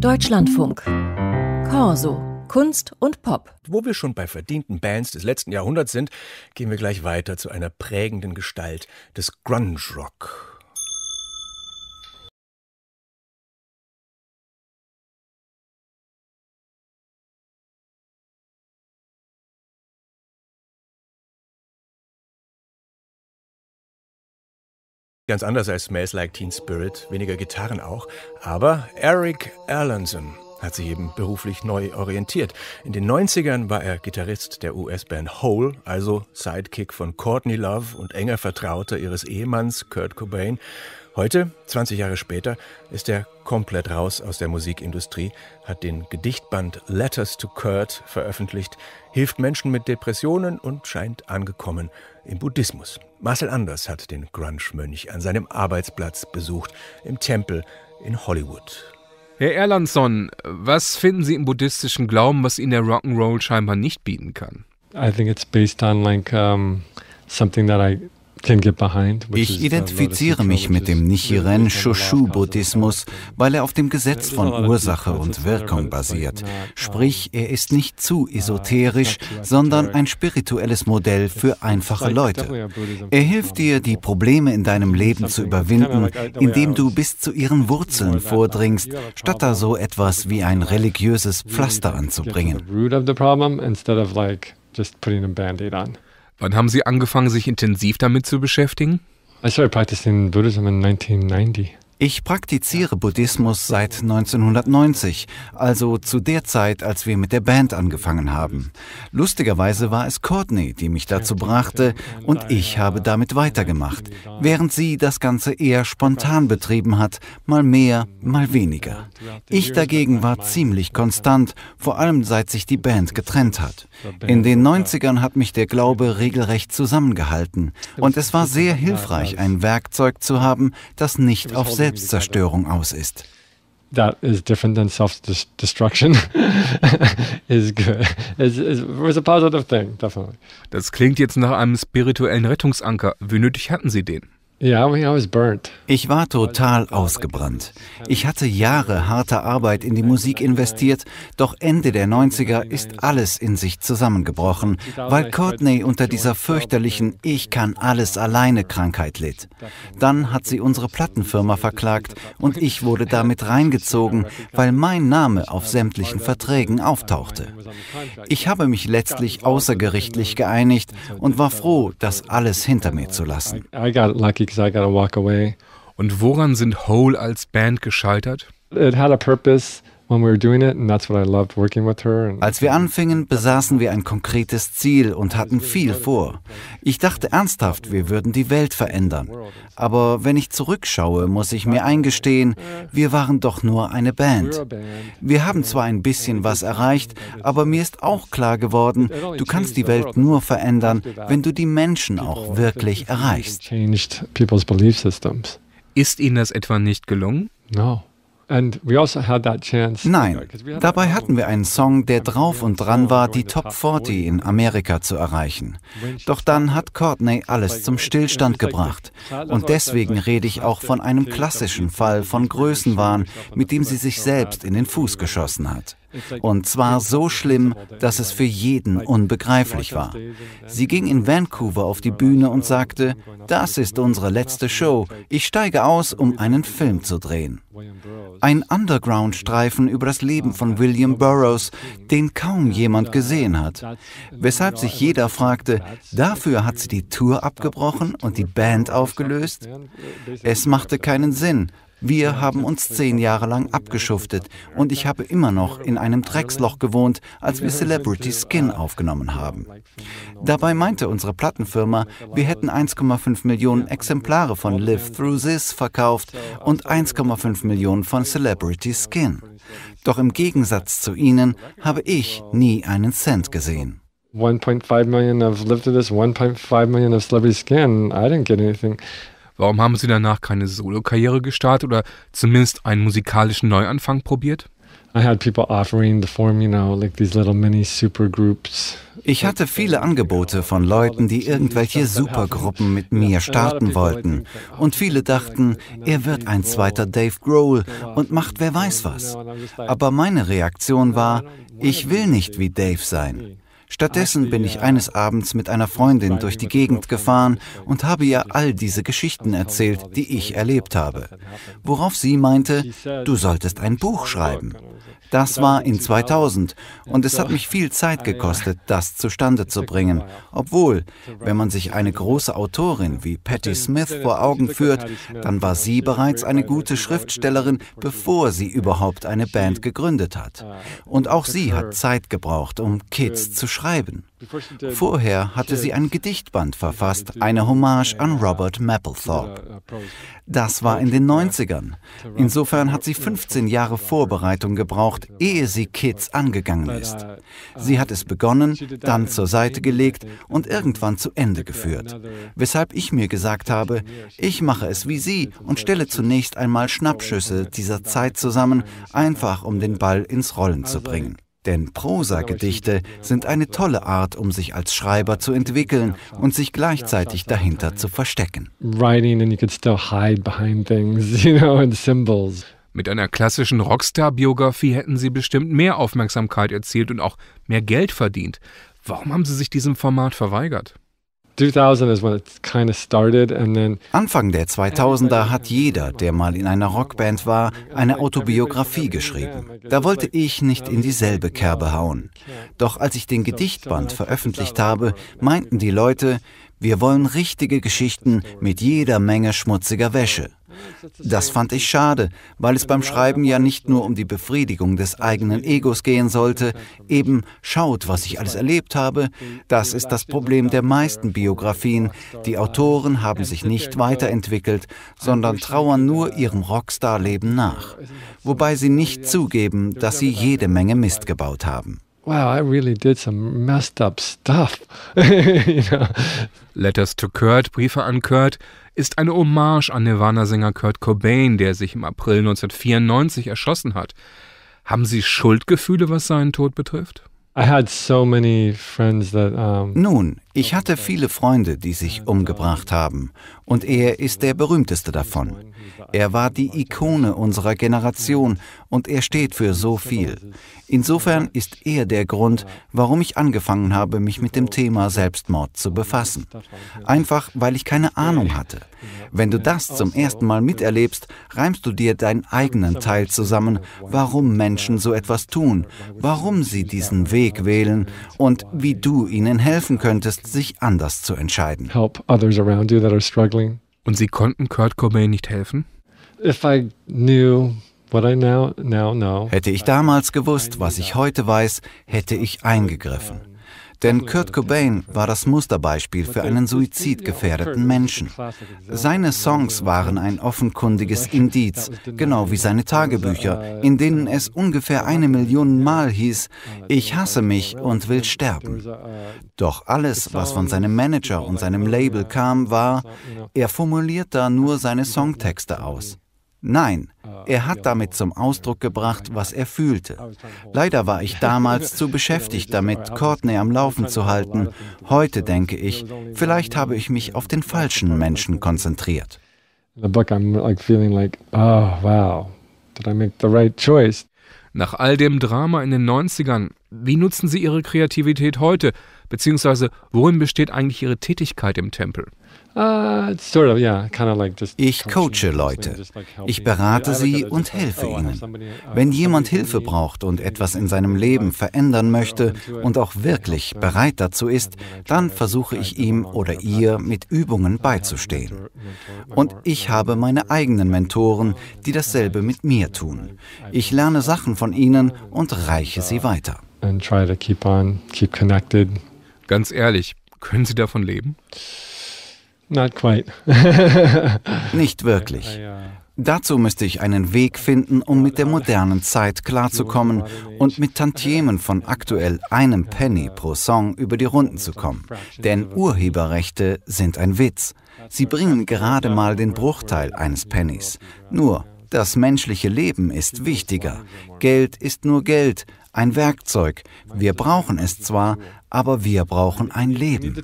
Deutschlandfunk. Corso. Kunst und Pop. Wo wir schon bei verdienten Bands des letzten Jahrhunderts sind, gehen wir gleich weiter zu einer prägenden Gestalt des Grunge Rock. Ganz anders als Smells Like Teen Spirit, weniger Gitarren auch, aber Eric Erlandson hat sich eben beruflich neu orientiert. In den 90ern war er Gitarrist der US-Band Hole, also Sidekick von Courtney Love und enger Vertrauter ihres Ehemanns Kurt Cobain. Heute, 20 Jahre später, ist er komplett raus aus der Musikindustrie, hat den Gedichtband Letters to Kurt veröffentlicht, hilft Menschen mit Depressionen und scheint angekommen im Buddhismus. Marcel Anders hat den Grunge-Mönch an seinem Arbeitsplatz besucht, im Tempel in Hollywood. Herr Erlandson, was finden Sie im buddhistischen Glauben, was Ihnen der Rock'n'Roll scheinbar nicht bieten kann? I think it's based on like um, something that I ich uh, identifiziere mich mit dem Nichiren Shoshu Buddhismus, weil er auf dem Gesetz von Ursache und Wirkung basiert. Sprich, er ist nicht zu uh, esoterisch, sondern ein spirituelles Modell für einfache Leute. Er hilft dir, die Probleme in deinem Leben zu überwinden, indem du bis zu ihren Wurzeln vordringst, statt da so etwas wie ein religiöses Pflaster anzubringen. just putting a band-aid on. Wann haben Sie angefangen, sich intensiv damit zu beschäftigen? I started practicing Buddhism in 1990. Ich praktiziere Buddhismus seit 1990, also zu der Zeit, als wir mit der Band angefangen haben. Lustigerweise war es Courtney, die mich dazu brachte, und ich habe damit weitergemacht, während sie das Ganze eher spontan betrieben hat, mal mehr, mal weniger. Ich dagegen war ziemlich konstant, vor allem seit sich die Band getrennt hat. In den 90ern hat mich der Glaube regelrecht zusammengehalten, und es war sehr hilfreich, ein Werkzeug zu haben, das nicht auf selbst Selbstzerstörung aus ist. That is different than self-destruction. is good. It's, it's a positive thing, definitely. Das klingt jetzt nach einem spirituellen Rettungsanker. Wie nötig hatten Sie den? Ich war total ausgebrannt. Ich hatte Jahre harter Arbeit in die Musik investiert, doch Ende der 90er ist alles in sich zusammengebrochen, weil Courtney unter dieser fürchterlichen Ich kann alles alleine Krankheit litt. Dann hat sie unsere Plattenfirma verklagt und ich wurde damit reingezogen, weil mein Name auf sämtlichen Verträgen auftauchte. Ich habe mich letztlich außergerichtlich geeinigt und war froh, das alles hinter mir zu lassen because I gotta walk away. Und woran sind Hole als Band gescheitert? It had a purpose. Als wir anfingen, besaßen wir ein konkretes Ziel und hatten viel vor. Ich dachte ernsthaft, wir würden die Welt verändern. Aber wenn ich zurückschaue, muss ich mir eingestehen, wir waren doch nur eine Band. Wir haben zwar ein bisschen was erreicht, aber mir ist auch klar geworden, du kannst die Welt nur verändern, wenn du die Menschen auch wirklich erreichst. Ist Ihnen das etwa nicht gelungen? No. Also Nein, dabei hatten wir einen Song, der drauf und dran war, die Top 40 in Amerika zu erreichen. Doch dann hat Courtney alles zum Stillstand gebracht. Und deswegen rede ich auch von einem klassischen Fall von Größenwahn, mit dem sie sich selbst in den Fuß geschossen hat. Und zwar so schlimm, dass es für jeden unbegreiflich war. Sie ging in Vancouver auf die Bühne und sagte, das ist unsere letzte Show, ich steige aus, um einen Film zu drehen. Ein Underground-Streifen über das Leben von William Burroughs, den kaum jemand gesehen hat. Weshalb sich jeder fragte, dafür hat sie die Tour abgebrochen und die Band aufgelöst? Es machte keinen Sinn, wir haben uns zehn Jahre lang abgeschuftet und ich habe immer noch in einem Drecksloch gewohnt, als wir Celebrity Skin aufgenommen haben. Dabei meinte unsere Plattenfirma, wir hätten 1,5 Millionen Exemplare von Live Through This verkauft und 1,5 Millionen von Celebrity Skin. Doch im Gegensatz zu ihnen habe ich nie einen Cent gesehen. 1.5 Millionen of Live Through This, 1.5 Millionen of Celebrity Skin. I didn't get anything. Warum haben Sie danach keine Solokarriere gestartet oder zumindest einen musikalischen Neuanfang probiert? Ich hatte viele Angebote von Leuten, die irgendwelche Supergruppen mit mir starten wollten. Und viele dachten, er wird ein zweiter Dave Grohl und macht wer weiß was. Aber meine Reaktion war, ich will nicht wie Dave sein. Stattdessen bin ich uh, eines Abends mit einer Freundin durch die Gegend gefahren und habe ihr all diese Geschichten erzählt, die ich erlebt habe. Worauf sie meinte, du solltest ein Buch schreiben. Das war in 2000 und es hat mich viel Zeit gekostet, das zustande zu bringen. Obwohl, wenn man sich eine große Autorin wie Patti Smith vor Augen führt, dann war sie bereits eine gute Schriftstellerin, bevor sie überhaupt eine Band gegründet hat. Und auch sie hat Zeit gebraucht, um Kids zu schreiben. Vorher hatte sie ein Gedichtband verfasst, eine Hommage an Robert Mapplethorpe. Das war in den 90ern. Insofern hat sie 15 Jahre Vorbereitung gebraucht, ehe sie Kids angegangen ist. Sie hat es begonnen, dann zur Seite gelegt und irgendwann zu Ende geführt. Weshalb ich mir gesagt habe, ich mache es wie sie und stelle zunächst einmal Schnappschüsse dieser Zeit zusammen, einfach um den Ball ins Rollen zu bringen. Denn Prosagedichte sind eine tolle Art, um sich als Schreiber zu entwickeln und sich gleichzeitig dahinter zu verstecken. Mit einer klassischen Rockstar-Biografie hätten sie bestimmt mehr Aufmerksamkeit erzielt und auch mehr Geld verdient. Warum haben sie sich diesem Format verweigert? Anfang der 2000er hat jeder, der mal in einer Rockband war, eine Autobiografie geschrieben. Da wollte ich nicht in dieselbe Kerbe hauen. Doch als ich den Gedichtband veröffentlicht habe, meinten die Leute, wir wollen richtige Geschichten mit jeder Menge schmutziger Wäsche. Das fand ich schade, weil es beim Schreiben ja nicht nur um die Befriedigung des eigenen Egos gehen sollte, eben schaut, was ich alles erlebt habe, das ist das Problem der meisten Biografien. Die Autoren haben sich nicht weiterentwickelt, sondern trauern nur ihrem Rockstar-Leben nach, wobei sie nicht zugeben, dass sie jede Menge Mist gebaut haben wow, I really did some messed up stuff. you know? Letters to Kurt, Briefe an Kurt, ist eine Hommage an Nirvana-Sänger Kurt Cobain, der sich im April 1994 erschossen hat. Haben Sie Schuldgefühle, was seinen Tod betrifft? I had so many friends that, um Nun, ich hatte viele Freunde, die sich umgebracht haben, und er ist der berühmteste davon. Er war die Ikone unserer Generation und er steht für so viel. Insofern ist er der Grund, warum ich angefangen habe, mich mit dem Thema Selbstmord zu befassen. Einfach, weil ich keine Ahnung hatte. Wenn du das zum ersten Mal miterlebst, reimst du dir deinen eigenen Teil zusammen, warum Menschen so etwas tun, warum sie diesen Weg wählen und wie du ihnen helfen könntest, sich anders zu entscheiden. Und sie konnten Kurt Cobain nicht helfen? Hätte ich damals gewusst, was ich heute weiß, hätte ich eingegriffen. Denn Kurt Cobain war das Musterbeispiel für einen suizidgefährdeten Menschen. Seine Songs waren ein offenkundiges Indiz, genau wie seine Tagebücher, in denen es ungefähr eine Million Mal hieß, ich hasse mich und will sterben. Doch alles, was von seinem Manager und seinem Label kam, war, er formuliert da nur seine Songtexte aus. Nein, ah, er hat damit zum Ausdruck gebracht, was er fühlte. Leider war ich damals zu beschäftigt damit, Courtney am Laufen zu halten. Heute denke ich, vielleicht habe ich mich auf den falschen Menschen konzentriert. Oh, Nach all dem Drama in den 90ern, wie nutzen Sie Ihre Kreativität heute? Beziehungsweise, worin besteht eigentlich Ihre Tätigkeit im Tempel? Äh, ich coache Leute. Ich berate sie und helfe oh, ihnen. Uh, Wenn jemand Hilfe braucht und etwas in seinem Leben verändern uh, möchte und auch wirklich bereit dazu ist, dann versuche ich ihm oder ihr mit Übungen beizustehen. Und ich habe meine eigenen Mentoren, die dasselbe mit mir tun. Ich lerne Sachen von ihnen und reiche sie weiter. Ganz ehrlich, können Sie davon leben? Not quite. Nicht wirklich. Ah, Dazu müsste ich einen Weg finden, um mit der modernen Zeit klarzukommen und mit Tantiemen von aktuell einem Penny pro Song über die Runden zu kommen. Denn Urheberrechte sind ein Witz. Sie bringen gerade mal den Bruchteil eines Pennys. Nur, das menschliche Leben ist wichtiger. Geld ist nur Geld, ein Werkzeug. Wir brauchen es zwar, aber wir brauchen ein Leben.